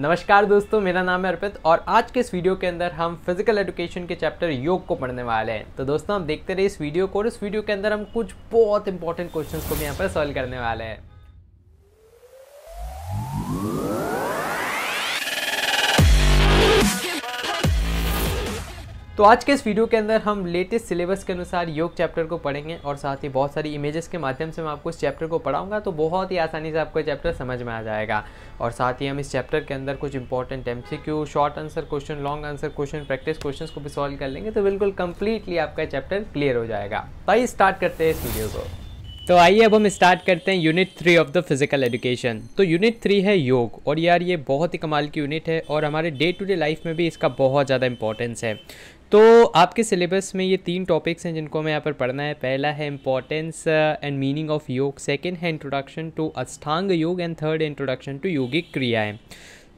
नमस्कार दोस्तों मेरा नाम है अर्पित और आज के इस वीडियो के अंदर हम फिजिकल एजुकेशन के चैप्टर योग को पढ़ने वाले हैं तो दोस्तों हम देखते रहे इस वीडियो को और इस वीडियो के अंदर हम कुछ बहुत इंपॉर्टेंट क्वेश्चंस को भी यहाँ पर सॉल्व करने वाले हैं तो आज के इस वीडियो के अंदर हम लेटेस्ट सिलेबस के अनुसार योग चैप्टर को पढ़ेंगे और साथ ही बहुत सारी इमेजेस के माध्यम से मैं आपको इस चैप्टर को पढ़ाऊंगा तो बहुत ही आसानी से आपको चैप्टर समझ में आ जाएगा और साथ ही हम इस चैप्टर के अंदर कुछ इंपॉर्टेंट एम short answer question long answer question practice question को भी सॉल्व कर लेंगे तो बिल्कुल कंप्लीटली आपका चैप्टर क्लियर हो जाएगा तो आइए स्टार्ट करते हैं इस वीडियो को तो आइए अब हम स्टार्ट करते हैं unit three of the physical education तो यूनिट थ्री है योग और यार ये बहुत ही कमाल की यूनिट है और हमारे डे टू डे लाइफ में भी इसका बहुत ज़्यादा इंपॉर्टेंस है तो आपके सिलेबस में ये तीन टॉपिक्स हैं जिनको हमें यहाँ पर पढ़ना है पहला है importance and meaning of yoga second है introduction to Ashtanga yoga and third introduction to yogic क्रियाएं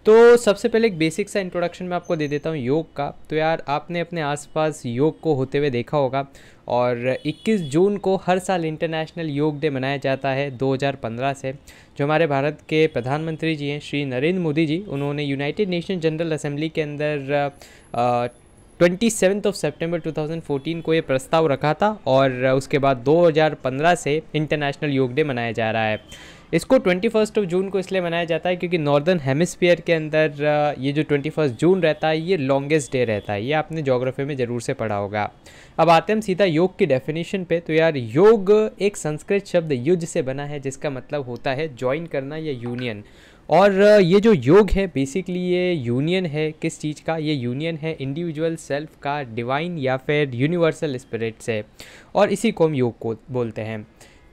तो सबसे पहले एक बेसिक सा इंट्रोडक्शन मैं आपको दे देता हूँ योग का तो यार आपने अपने आसपास योग को होते हुए देखा होगा और 21 जून को हर साल इंटरनेशनल योग डे मनाया जाता है 2015 से जो हमारे भारत के प्रधानमंत्री जी हैं श्री नरेंद्र मोदी जी उन्होंने यूनाइटेड नेशन जनरल असेंबली के अंदर uh, twenty seventh of September two thousand fourteen को ये प्रस्ताव रखा था और उसके बाद दो हज़ार पंद्रह से इंटरनेशनल योग डे मनाया जा रहा है इसको ट्वेंटी फर्स्ट ऑफ जून को इसलिए मनाया जाता है क्योंकि नॉर्दर्न हेमिसफियर के अंदर ये जो ट्वेंटी फर्स्ट जून रहता है ये लॉन्गेस्ट डे रहता है ये आपने जोग्राफी में ज़रूर से पढ़ा होगा अब आते हम सीधा योग की डेफिनेशन पे तो यार योग एक संस्कृत शब्द युद्ध से बना है जिसका मतलब होता है ज्वाइन करना या यूनियन और ये जो योग है बेसिकली ये यूनियन है किस चीज़ का ये यूनियन है इंडिविजुअल सेल्फ का डिवाइन या फिर यूनिवर्सल स्पिरिट से और इसी को हम योग को बोलते हैं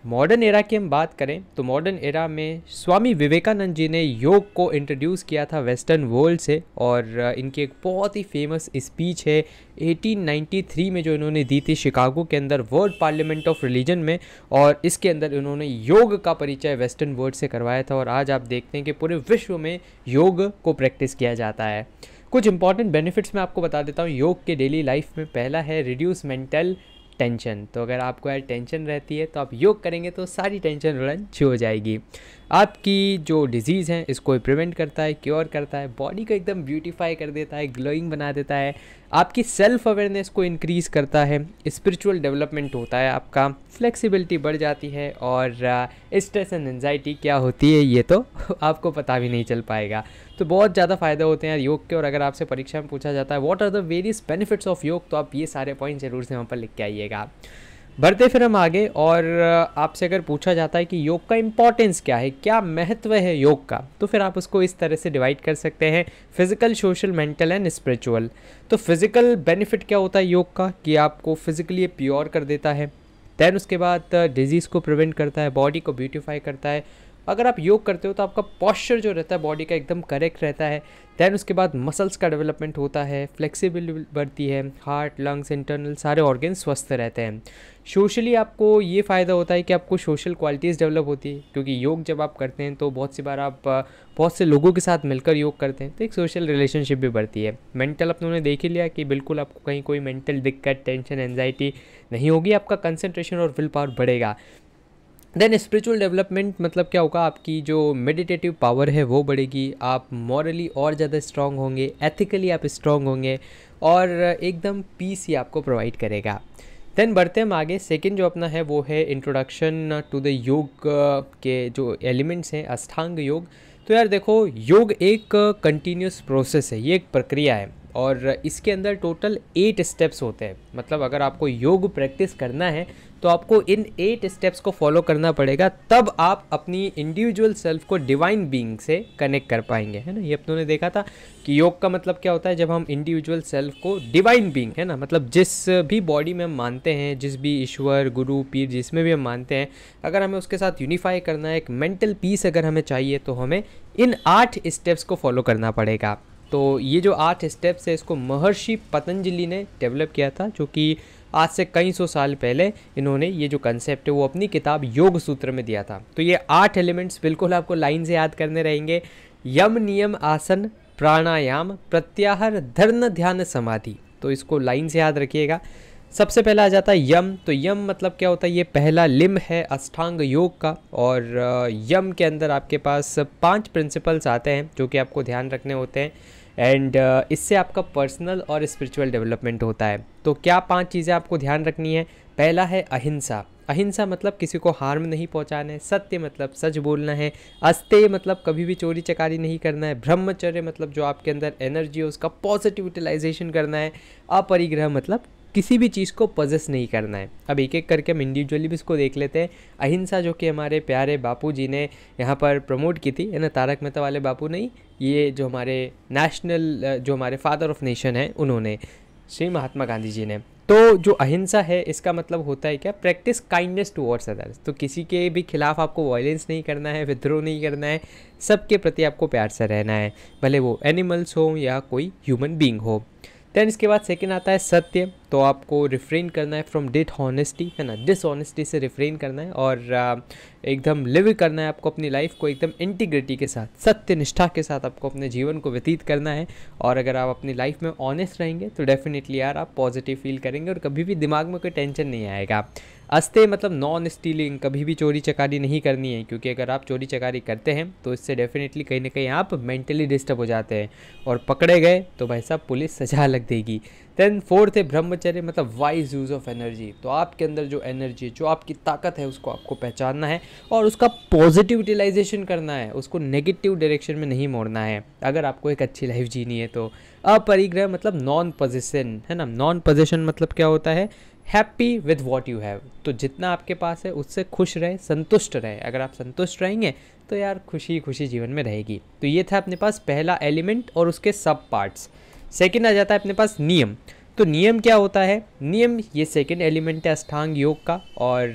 मॉडर्न एरा की हम बात करें तो मॉडर्न एरा में स्वामी विवेकानंद जी ने योग को इंट्रोड्यूस किया था वेस्टर्न वर्ल्ड से और इनकी एक बहुत ही फेमस स्पीच है 1893 में जो इन्होंने दी थी शिकागो के अंदर वर्ल्ड पार्लियामेंट ऑफ रिलीजन में और इसके अंदर इन्होंने योग का परिचय वेस्टर्न वर्ल्ड से करवाया था और आज आप देखते हैं कि पूरे विश्व में योग को प्रैक्टिस किया जाता है कुछ इंपॉर्टेंट बेनिफिट्स मैं आपको बता देता हूँ योग के डेली लाइफ में पहला है रिड्यूस मेंटल टेंशन तो अगर आपको यार टेंशन रहती है तो आप योग करेंगे तो सारी टेंशन उड़न छू हो जाएगी आपकी जो डिज़ीज़ है इसको प्रिवेंट करता है क्योर करता है बॉडी को एकदम ब्यूटीफाई कर देता है ग्लोइंग बना देता है आपकी सेल्फ अवेयरनेस को इंक्रीज़ करता है स्पिरिचुअल डेवलपमेंट होता है आपका फ्लेक्सिबिलिटी बढ़ जाती है और स्ट्रेस एंड एनजाइटी क्या होती है ये तो आपको पता भी नहीं चल पाएगा तो बहुत ज़्यादा फायदे होते हैं योग के और अगर आपसे परीक्षा में पूछा जाता है what are the various benefits of yoga तो आप ये सारे पॉइंट ज़रूर से वहाँ पर लिख के आइएगा बढ़ते फिर हम आगे और आपसे अगर पूछा जाता है कि योग का इम्पॉर्टेंस क्या है क्या महत्व है योग का तो फिर आप उसको इस तरह से डिवाइड कर सकते हैं physical social mental and spiritual तो फिज़िकल बेनिफिट क्या होता है योग का कि आपको फिज़िकली प्योर कर देता है दैन उसके बाद डिजीज़ को प्रिवेंट करता है बॉडी को ब्यूटिफाई करता है अगर आप योग करते हो तो आपका पॉस्चर जो रहता है बॉडी का एकदम करेक्ट रहता है दैन उसके बाद मसल्स का डेवलपमेंट होता है फ्लेक्सिबिल बढ़ती है हार्ट लंग्स इंटरनल सारे ऑर्गन स्वस्थ रहते हैं सोशली आपको ये फ़ायदा होता है कि आपको सोशल क्वालिटीज़ डेवलप होती है क्योंकि योग जब आप करते हैं तो बहुत सी बार आप बहुत से लोगों के साथ मिलकर योग करते हैं तो एक सोशल रिलेशनशिप भी बढ़ती है मेंटल अपने उन्होंने देख ही लिया कि बिल्कुल आपको कहीं कोई मेंटल दिक्कत टेंशन एनजाइटी नहीं होगी आपका कंसनट्रेशन और विल पावर बढ़ेगा देन स्पिरिचुअल डेवलपमेंट मतलब क्या होगा आपकी जो मेडिटेटिव पावर है वो बढ़ेगी आप मॉरली और ज़्यादा स्ट्रॉन्ग होंगे एथिकली आप स्ट्रॉन्ग होंगे और एकदम पीस ही आपको प्रोवाइड करेगा देन बढ़ते हम आगे सेकेंड जो अपना है वो है इंट्रोडक्शन टू द योग के जो एलिमेंट्स हैं अष्टांग योग तो यार देखो योग एक कंटिन्यूस प्रोसेस है ये एक प्रक्रिया है और इसके अंदर टोटल एट स्टेप्स होते हैं मतलब अगर आपको योग प्रैक्टिस करना है तो आपको इन एट स्टेप्स को फॉलो करना पड़ेगा तब आप अपनी इंडिविजुअल सेल्फ को डिवाइन बीइंग से कनेक्ट कर पाएंगे है ना ये अपनों ने देखा था कि योग का मतलब क्या होता है जब हम इंडिविजुअल सेल्फ को डिवाइन बीइंग है ना मतलब जिस भी बॉडी में हम मानते हैं जिस भी ईश्वर गुरु पीर जिसमें भी हम मानते हैं अगर हमें उसके साथ यूनिफाई करना है एक मेंटल पीस अगर हमें चाहिए तो हमें इन आठ स्टेप्स को फॉलो करना पड़ेगा तो ये जो आठ स्टेप्स है इसको महर्षि पतंजलि ने डेवलप किया था जो कि आज से कई सौ साल पहले इन्होंने ये जो कंसेप्ट है वो अपनी किताब योग सूत्र में दिया था तो ये आठ एलिमेंट्स बिल्कुल आपको लाइन से याद करने रहेंगे यम नियम आसन प्राणायाम प्रत्याहार धर्म ध्यान समाधि तो इसको लाइन से याद रखिएगा सबसे पहला आ जाता है यम तो यम मतलब क्या होता है ये पहला लिम है अष्टांग योग का और यम के अंदर आपके पास पांच प्रिंसिपल्स आते हैं जो कि आपको ध्यान रखने होते हैं एंड uh, इससे आपका पर्सनल और स्पिरिचुअल डेवलपमेंट होता है तो क्या पांच चीज़ें आपको ध्यान रखनी है पहला है अहिंसा अहिंसा मतलब किसी को हार्म नहीं पहुंचाना है सत्य मतलब सच बोलना है अस्त्य मतलब कभी भी चोरी चकारी नहीं करना है ब्रह्मचर्य मतलब जो आपके अंदर एनर्जी है उसका पॉजिटिव यूटिलाइजेशन करना है अपरिग्रह मतलब किसी भी चीज़ को पजेस नहीं करना है अब एक एक करके हम इंडिविजुअली भी इसको देख लेते हैं अहिंसा जो कि हमारे प्यारे बापू जी ने यहाँ पर प्रमोट की थी है ना तारक मेहता वाले बापू नहीं ये जो हमारे नेशनल जो हमारे फादर ऑफ नेशन हैं उन्होंने श्री महात्मा गांधी जी ने तो जो अहिंसा है इसका मतलब होता है क्या प्रैक्टिस काइंडनेस टूवर्ड्स अदर्स तो किसी के भी खिलाफ आपको वायलेंस नहीं करना है विद्रोह नहीं करना है सबके प्रति आपको प्यार से रहना है भले वो एनिमल्स हो या कोई ह्यूमन बींग हो देन इसके बाद सेकेंड आता है सत्य तो आपको रिफ्रेन करना है फ्रॉम डिट हॉनेस्टी है ना डिसऑनेस्टी से रिफ्रेन करना है और एकदम लिव करना है आपको अपनी लाइफ को एकदम इंटीग्रिटी के साथ सत्य निष्ठा के साथ आपको अपने जीवन को व्यतीत करना है और अगर आप अपनी लाइफ में ऑनेस्ट रहेंगे तो डेफिनेटली यार आप पॉजिटिव फील करेंगे और कभी भी दिमाग में कोई टेंशन नहीं आएगा अस्ते मतलब नॉन स्टीलिंग कभी भी चोरी चकारी नहीं करनी है क्योंकि अगर आप चोरी चकारी करते हैं तो इससे डेफिनेटली कहीं ना कहीं आप मेंटली डिस्टर्ब हो जाते हैं और पकड़े गए तो भाई साहब पुलिस सजा लग देगी देन फोर्थ है ब्रह्मचर्य मतलब वाइज यूज़ ऑफ एनर्जी तो आपके अंदर जो एनर्जी है जो आपकी ताकत है उसको आपको पहचानना है और उसका पॉजिटिव यूटिलाइजेशन करना है उसको नेगेटिव डायरेक्शन में नहीं मोड़ना है अगर आपको एक अच्छी लाइफ जीनी है तो अपरिग्रह मतलब नॉन पोजिशन है ना नॉन पोजिशन मतलब क्या होता है happy with what you have तो जितना आपके पास है उससे खुश रहें संतुष्ट रहें अगर आप संतुष्ट रहेंगे तो यार खुशी खुशी जीवन में रहेगी तो ये था अपने पास पहला एलिमेंट और उसके सब पार्ट्स सेकेंड आ जाता है अपने पास नियम तो नियम क्या होता है नियम ये सेकेंड एलिमेंट है अष्टांग योग का और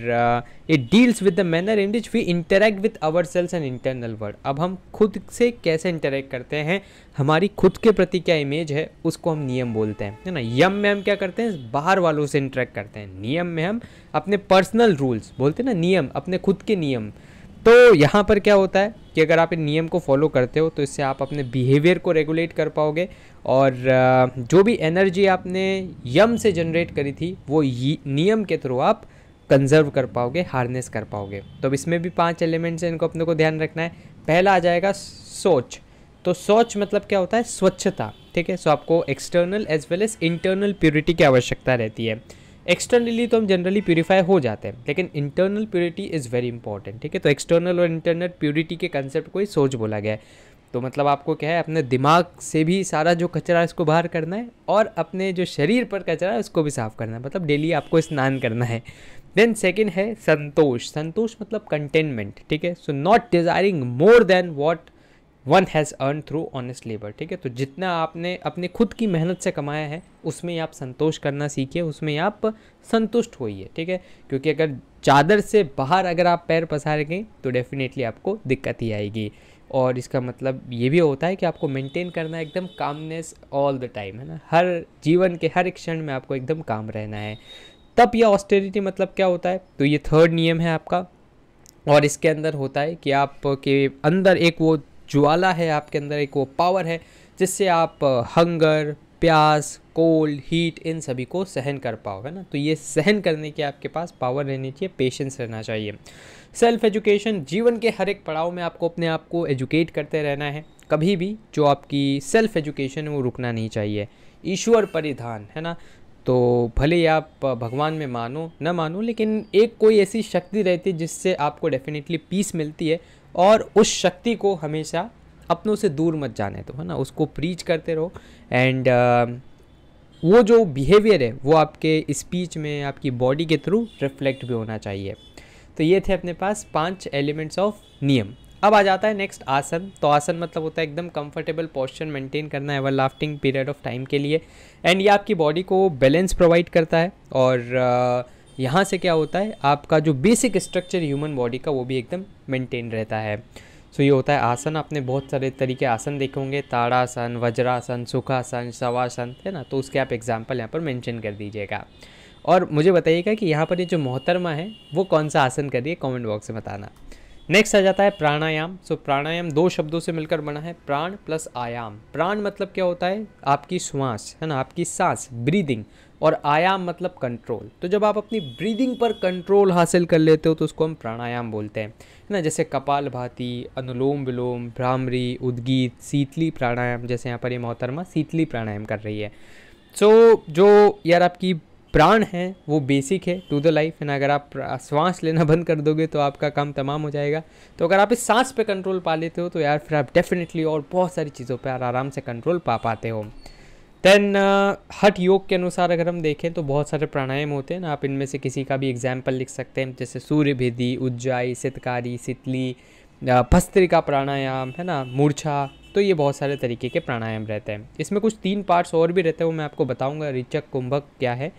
it deals with the manner in which we interact with our selves and internal world अब हम खुद से कैसे इंटरेक्ट करते हैं हमारी खुद के प्रति क्या इमेज है उसको हम नियम बोलते हैं है ना यम में हम क्या करते हैं बाहर वालों से इंटरेक्ट करते हैं नियम में हम अपने पर्सनल रूल्स बोलते हैं ना नियम अपने खुद के नियम तो यहाँ पर क्या होता है कि अगर आप इन नियम को फॉलो करते हो तो इससे आप अपने बिहेवियर को रेगुलेट कर पाओगे और जो भी एनर्जी आपने यम से जनरेट करी थी वो नियम के थ्रू आप कंजर्व कर पाओगे हार्नेस कर पाओगे तो अब इसमें भी पांच एलिमेंट्स हैं इनको अपने को ध्यान रखना है पहला आ जाएगा सोच तो सोच मतलब क्या होता है स्वच्छता ठीक है सो आपको external as well as internal purity की आवश्यकता रहती है एक्सटर्नली तो हम जनरली प्योरीफाई हो जाते हैं लेकिन internal purity is very important ठीक है तो एक्सटर्नल और इंटरनल प्योरिटी के कंसेप्ट को ही सोच बोला गया है तो मतलब आपको क्या है अपने दिमाग से भी सारा जो कचरा है उसको बाहर करना है और अपने जो शरीर पर कचरा है उसको भी साफ़ करना है मतलब डेली आपको स्नान करना है देन सेकेंड है संतोष संतोष मतलब कंटेनमेंट ठीक है so not desiring more than what one has earn through honest labour ठीक है तो जितना आपने अपने खुद की मेहनत से कमाया है उसमें आप संतोष करना सीखिए उसमें आप संतुष्ट होइए ठीक है क्योंकि अगर चादर से बाहर अगर आप पैर पसार गए तो डेफिनेटली आपको दिक्कत ही आएगी और इसका मतलब ये भी होता है कि आपको मेंटेन करना है एकदम कामनेस ऑल द टाइम है ना हर जीवन के हर क्षण में आपको एकदम काम रहना है तब यह ऑस्टेरिटी मतलब क्या होता है तो ये थर्ड नियम है आपका और इसके अंदर होता है कि आपके अंदर एक वो ज्वाला है आपके अंदर एक वो पावर है जिससे आप हंगर प्यास कोल्ड हीट इन सभी को सहन कर पाओ है ना तो ये सहन करने की आपके पास पावर रहनी चाहिए पेशेंस रहना चाहिए सेल्फ एजुकेशन जीवन के हर एक पड़ाव में आपको अपने आप को एजुकेट करते रहना है कभी भी जो आपकी सेल्फ एजुकेशन है वो रुकना नहीं चाहिए ईश्वर परिधान है ना तो भले ही आप भगवान में मानो न मानो लेकिन एक कोई ऐसी शक्ति रहती है जिससे आपको डेफिनेटली पीस मिलती है और उस शक्ति को हमेशा अपनों से दूर मत जाने दो है ना उसको प्रीच करते रहो एंड वो जो बिहेवियर है वो आपके स्पीच में आपकी बॉडी के थ्रू रिफ्लेक्ट भी होना चाहिए तो ये थे अपने पास पांच एलिमेंट्स ऑफ नियम अब आ जाता है नेक्स्ट आसन तो आसन मतलब होता है एकदम कंफर्टेबल पोस्चर मेंटेन करना है ever lasting period of time के लिए एंड ये आपकी बॉडी को बैलेंस प्रोवाइड करता है और यहाँ से क्या होता है आपका जो बेसिक स्ट्रक्चर ह्यूमन बॉडी का वो भी एकदम मेंटेन रहता है सो so, ये होता है आसन आपने बहुत सारे तरीके आसन देखे होंगे ताड़ासन वज्रासन सुखासन शवासन है ना तो उसके आप एग्जाम्पल यहाँ पर मेंशन कर दीजिएगा और मुझे बताइएगा कि यहाँ पर ये जो मोहतरमा है वो कौन सा आसन कर रही है कॉमेंट बॉक्स में बताना नेक्स्ट आ जाता है प्राणायाम सो so, प्राणायाम दो शब्दों से मिलकर बना है प्राण प्लस आयाम प्राण मतलब क्या होता है आपकी श्वास है ना आपकी सांस ब्रीदिंग और आयाम मतलब कंट्रोल तो जब आप अपनी ब्रीदिंग पर कंट्रोल हासिल कर लेते हो तो उसको हम प्राणायाम बोलते हैं है ना जैसे कपाल भाती अनुलोम विलोम भ्रामरी उद्गीत शीतली प्राणायाम जैसे यहाँ पर ये मोहतरमा शीतली प्राणायाम कर रही है सो so, जो यार आपकी प्राण है वो बेसिक है टू द लाइफ एंड अगर आप सांस लेना बंद कर दोगे तो आपका काम तमाम हो जाएगा तो अगर आप इस सांस पे कंट्रोल पा लेते हो तो यार फिर आप डेफिनेटली और बहुत सारी चीज़ों पर आराम से कंट्रोल पा पाते हो देन uh, हट योग के अनुसार अगर हम देखें तो बहुत सारे प्राणायाम होते हैं ना आप इनमें से किसी का भी एग्जाम्पल लिख सकते हैं जैसे सूर्य भेदी उज्जाई सितकारी सितली भस्त्रिका प्राणायाम है ना मूर्छा तो ये बहुत सारे तरीके के प्राणायाम रहते हैं इसमें कुछ तीन पार्ट्स और भी रहते हैं वो मैं आपको बताऊंगा रिचक कुंभक क्या है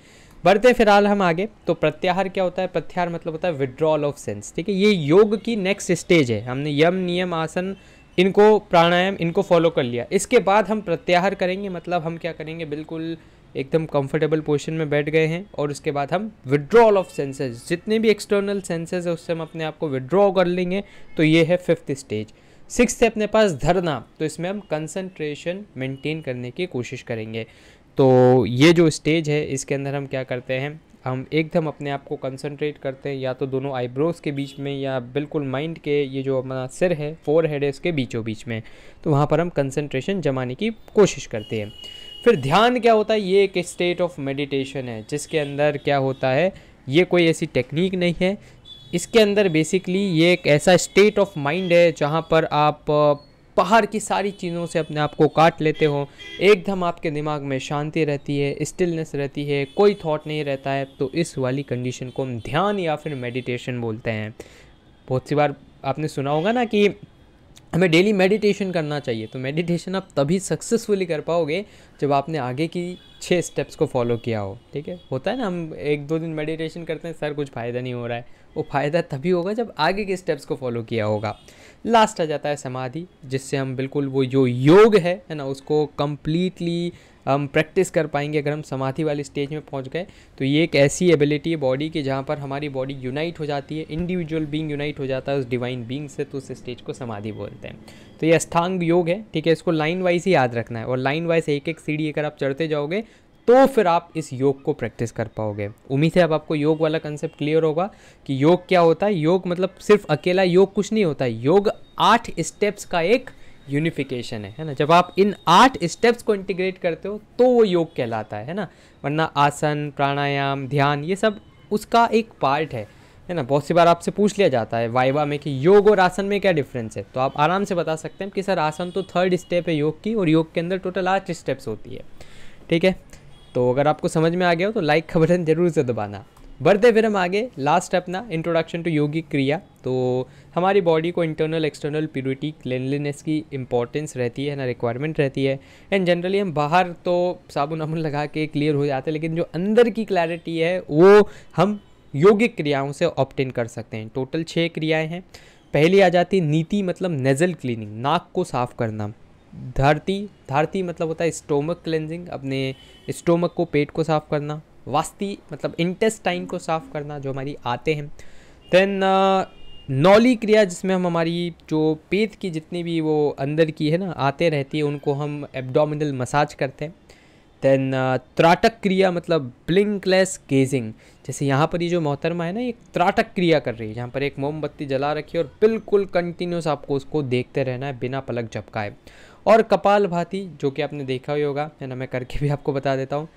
बढ़ते फिलहाल हम आगे तो प्रत्याहार क्या होता है प्रत्याहार मतलब होता है विड्रॉल ऑफ सेंस ठीक है ये योग की नेक्स्ट स्टेज है हमने यम नियम आसन इनको प्राणायाम इनको फॉलो कर लिया इसके बाद हम प्रत्याहार करेंगे मतलब हम क्या करेंगे बिल्कुल एकदम कंफर्टेबल पोजिशन में बैठ गए हैं और उसके बाद हम विड्रॉल ऑफ सेंसेस जितने भी एक्सटर्नल सेंसेस है उससे हम अपने आप को विड्रॉ कर लेंगे तो ये है फिफ्थ स्टेज सिक्स है अपने पास धरना तो इसमें हम कंसंट्रेशन मेंटेन करने की कोशिश करेंगे तो ये जो स्टेज है इसके अंदर हम क्या करते हैं हम एकदम अपने आप को कंसंट्रेट करते हैं या तो दोनों आईब्रोज के बीच में या बिल्कुल माइंड के ये जो अपना सिर है फोर हेड है उसके बीचों बीच में तो वहाँ पर हम कंसंट्रेशन जमाने की कोशिश करते हैं फिर ध्यान क्या होता है ये एक स्टेट ऑफ मेडिटेशन है जिसके अंदर क्या होता है ये कोई ऐसी टेक्निक नहीं है इसके अंदर बेसिकली ये एक ऐसा स्टेट ऑफ माइंड है जहाँ पर आप बाहर की सारी चीज़ों से अपने आप को काट लेते हो एकदम आपके दिमाग में शांति रहती है स्टिलनेस रहती है कोई थॉट नहीं रहता है तो इस वाली कंडीशन को हम ध्यान या फिर मेडिटेशन बोलते हैं बहुत सी बार आपने सुना होगा ना कि हमें डेली मेडिटेशन करना चाहिए तो मेडिटेशन आप तभी सक्सेसफुली कर पाओगे जब आपने आगे की छः स्टेप्स को फॉलो किया हो ठीक है होता है ना हम एक दो दिन मेडिटेशन करते हैं सर कुछ फ़ायदा नहीं हो रहा है वो फ़ायदा तभी होगा जब आगे के स्टेप्स को फॉलो किया होगा लास्ट आ जाता है समाधि जिससे हम बिल्कुल वो जो योग है है ना उसको कम्प्लीटली हम प्रैक्टिस कर पाएंगे अगर हम समाधि वाले स्टेज में पहुंच गए तो ये एक ऐसी एबिलिटी है बॉडी की जहाँ पर हमारी बॉडी यूनाइट हो जाती है इंडिविजुअल बींग यूनाइट हो जाता है उस डिवाइन बींग से तो उस स्टेज को समाधि बोलते हैं तो ये अष्टांग योग है ठीक है इसको लाइन वाइज ही याद रखना है और लाइन वाइज एक एक सीढ़ी अगर आप चढ़ते जाओगे तो फिर आप इस योग को प्रैक्टिस कर पाओगे उम्मीद है अब आपको योग वाला कंसेप्ट क्लियर होगा कि योग क्या होता है योग मतलब सिर्फ अकेला योग कुछ नहीं होता योग आठ स्टेप्स का एक यूनिफिकेशन है है ना जब आप इन आठ स्टेप्स को इंटीग्रेट करते हो तो वो योग कहलाता है है ना वरना आसन प्राणायाम ध्यान ये सब उसका एक पार्ट है है ना बहुत सी बार आपसे पूछ लिया जाता है वाइवा में कि योग और आसन में क्या डिफरेंस है तो आप आराम से बता सकते हैं कि सर आसन तो थर्ड स्टेप है योग की और योग के अंदर टोटल आठ स्टेप्स होती है ठीक है तो अगर आपको समझ में आ गया हो तो लाइक का बटन ज़रूर से दबाना बढ़ते फिर हम आगे लास्ट अपना इंट्रोडक्शन टू योगिक क्रिया तो हमारी बॉडी को इंटरनल एक्सटर्नल प्योरिटी क्लिनलीनेस की इंपॉर्टेंस रहती है ना रिक्वायरमेंट रहती है एंड जनरली हम बाहर तो साबुन वाबुन लगा के क्लियर हो जाते हैं लेकिन जो अंदर की क्लैरिटी है वो हम योगिक क्रियाओं से ऑप्टेन कर सकते हैं टोटल छः क्रियाएँ हैं पहली आ जाती है नीति मतलब नेज़ल क्लीनिंग नाक को साफ़ करना धरती धरती मतलब होता है स्टोमक क्लेंजिंग अपने स्टोमक को पेट को साफ़ करना वास्ती मतलब इंटेस्टाइन को साफ़ करना जो हमारी आते हैं देन uh, नौली क्रिया जिसमें हम हमारी जो पेट की जितनी भी वो अंदर की है ना आते रहती है उनको हम एब्डोमिनल मसाज करते हैं देन uh, त्राटक क्रिया मतलब ब्लिंकलेस गेजिंग जैसे यहाँ पर ये जो मोहतरमा है ना ये त्राटक क्रिया कर रही है यहाँ पर एक मोमबत्ती जला रखी है और बिल्कुल कंटिन्यूस आपको उसको देखते रहना है बिना पलक झपकाए और कपाल भाती जो कि आपने देखा ही होगा है ना मैं करके भी आपको बता देता हूँ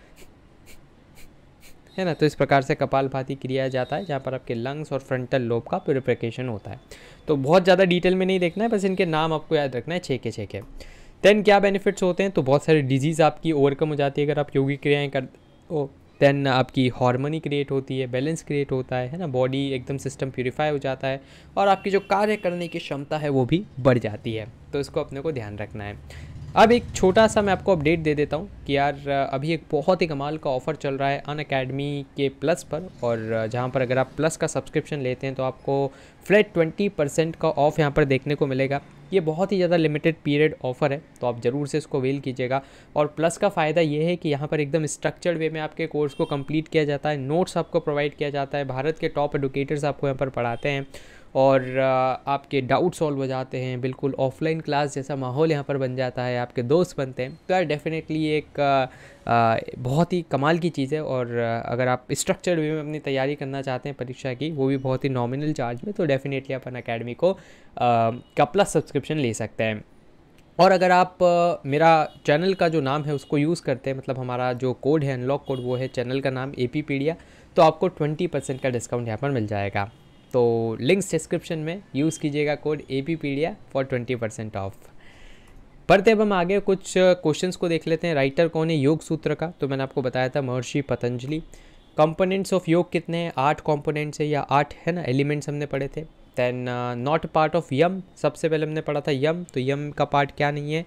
है ना तो इस प्रकार से कपाल भाती क्रिया जाता है जहाँ पर आपके लंग्स और फ्रंटल लोब का प्योरिफिकेशन होता है तो बहुत ज़्यादा डिटेल में नहीं देखना है बस इनके नाम आपको याद रखना है छः के छः के देन क्या बेनिफिट्स होते हैं तो बहुत सारी डिजीज़ आपकी ओवरकम हो जाती है अगर आप योगी क्रियाएँ कर ओ देन आपकी हारमोनी क्रिएट होती है बैलेंस क्रिएट होता है है ना बॉडी एकदम सिस्टम प्योरीफाई हो जाता है और आपकी जो कार्य करने की क्षमता है वो भी बढ़ जाती है तो इसको अपने को ध्यान रखना है अब एक छोटा सा मैं आपको अपडेट दे देता हूँ कि यार अभी एक बहुत ही कमाल का ऑफ़र चल रहा है अन अकेडमी के प्लस पर और जहाँ पर अगर आप प्लस का सब्सक्रिप्शन लेते हैं तो आपको फ्लैट ट्वेंटी परसेंट का ऑफ़ यहाँ पर देखने को मिलेगा ये बहुत ही ज़्यादा लिमिटेड पीरियड ऑफ़र है तो आप ज़रूर से इसको अवेल कीजिएगा और प्लस का फ़ायदा ये है कि यहाँ पर एकदम स्ट्रक्चर्ड वे में आपके कोर्स को कम्प्लीट किया जाता है नोट्स आपको प्रोवाइड किया जाता है भारत के टॉप एडुकेटर्स आपको यहाँ पर पढ़ाते हैं और आपके डाउट सॉल्व हो जाते हैं बिल्कुल ऑफलाइन क्लास जैसा माहौल यहाँ पर बन जाता है आपके दोस्त बनते हैं तो यार डेफिनेटली एक बहुत ही कमाल की चीज़ है और अगर आप स्ट्रक्चर वे में अपनी तैयारी करना चाहते हैं परीक्षा की वो भी बहुत ही नॉमिनल चार्ज में तो डेफिनेटली आप अकेडमी को का प्लस सब्सक्रिप्शन ले सकते हैं और अगर आप मेरा चैनल का जो नाम है उसको यूज़ करते हैं मतलब हमारा जो कोड है अनलॉक कोड वो है चैनल का नाम ए तो आपको ट्वेंटी परसेंट का डिस्काउंट यहाँ पर मिल जाएगा तो लिंक्स डिस्क्रिप्शन में यूज़ कीजिएगा code A P D for twenty percent off पढ़ते अब हम आगे कुछ क्वेश्चंस को देख लेते हैं राइटर कौन है योग सूत्र का तो मैंने आपको बताया था महर्षि पतंजलि कंपोनेंट्स ऑफ योग कितने हैं आठ कंपोनेंट्स है या आठ है ना एलिमेंट्स हमने पढ़े थे then not part of yama सबसे पहले हमने पढ़ा था यम तो यम का पार्ट क्या नहीं है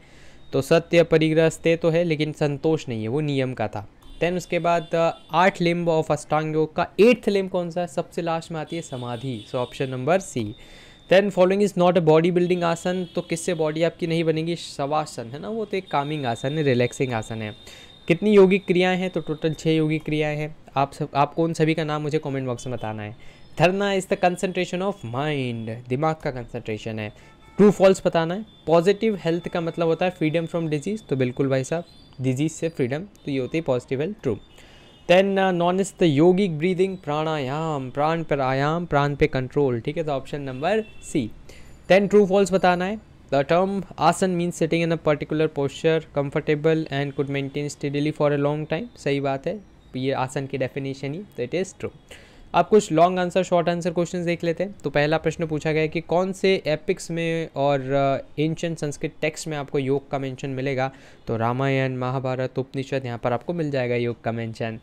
तो सत्य परिग्रह तो है लेकिन संतोष नहीं है वो नियम का था देन उसके बाद uh, आठ लिम्ब ऑफ अष्टांग योग का एट्थ लिम्ब कौन सा है सबसे लास्ट में आती है समाधि so option number C then following is not a body building asana तो किससे बॉडी आपकी नहीं बनेगी शवासन है ना वो तो एक कामिंग आसन है रिलैक्सिंग आसन है कितनी योगिक क्रियाएं हैं तो टोटल छः योगिक क्रियाएं हैं आप सब आपको उन सभी का नाम मुझे कमेंट बॉक्स में बताना है dharana is the concentration of mind दिमाग का कंसंट्रेशन है ट्रू फॉल्स बताना है पॉजिटिव हेल्थ का मतलब होता है फ्रीडम फ्रॉम डिजीज़ तो बिल्कुल भाई साहब डिजीज़ से फ्रीडम तो ये होती है positive health true then none is the yogic breathing pranayama प्राण पर आयाम प्राण पे कंट्रोल ठीक है तो option number C then true false बताना है the term asana means sitting in a particular posture comfortable and could maintain steadily for a long time सही बात है ये आसन की डेफिनेशन ही तो इट इज़ ट्रू आप कुछ long answer short answer question देख लेते हैं तो पहला प्रश्न पूछा गया है कि कौन से एपिक्स में और एंशंट uh, संस्कृत टेक्स्ट में आपको योग का मेंशन मिलेगा तो रामायण महाभारत उपनिषद यहाँ पर आपको मिल जाएगा योग का मेंशन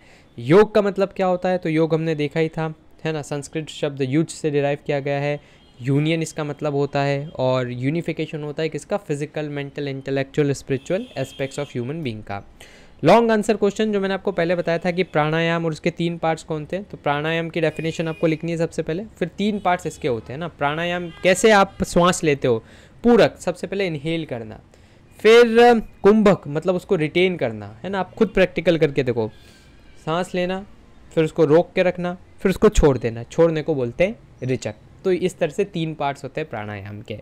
योग का मतलब क्या होता है तो योग हमने देखा ही था है ना संस्कृत शब्द यूज से डिराइव किया गया है यूनियन इसका मतलब होता है और यूनिफिकेशन होता है किसका physical mental intellectual spiritual aspects of human being का लॉन्ग आंसर क्वेश्चन जो मैंने आपको पहले बताया था कि प्राणायाम और उसके तीन पार्ट्स कौन थे तो प्राणायाम की डेफिनेशन आपको लिखनी है सबसे पहले फिर तीन पार्ट्स इसके होते हैं ना प्राणायाम कैसे आप श्वास लेते हो पूरक सबसे पहले इनहेल करना फिर कुंभक मतलब उसको रिटेन करना है ना आप खुद प्रैक्टिकल करके देखो सांस लेना फिर उसको रोक के रखना फिर उसको छोड़ देना छोड़ने को बोलते हैं रिचक तो इस तरह से तीन पार्ट्स होते हैं प्राणायाम के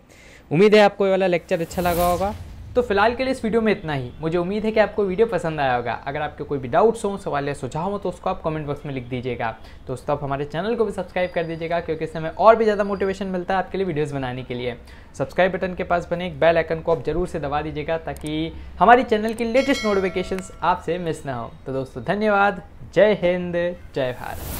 उम्मीद है आपको ये वाला लेक्चर अच्छा लगा होगा तो फिलहाल के लिए इस वीडियो में इतना ही मुझे उम्मीद है कि आपको वीडियो पसंद आया होगा अगर आपके कोई भी डाउट्स हो सवाल या सुझाव हो तो उसको आप कमेंट बॉक्स में लिख दीजिएगा दोस्तों आप हमारे चैनल को भी सब्सक्राइब कर दीजिएगा क्योंकि इससे हमें और भी ज़्यादा मोटिवेशन मिलता है आपके लिए वीडियोज़ बनाने के लिए सब्सक्राइब बटन के पास बने एक बेल आइकन को आप जरूर से दबा दीजिएगा ताकि हमारी चैनल की लेटेस्ट नोटिफिकेशन आपसे मिस ना हो तो दोस्तों धन्यवाद जय हिंद जय भारत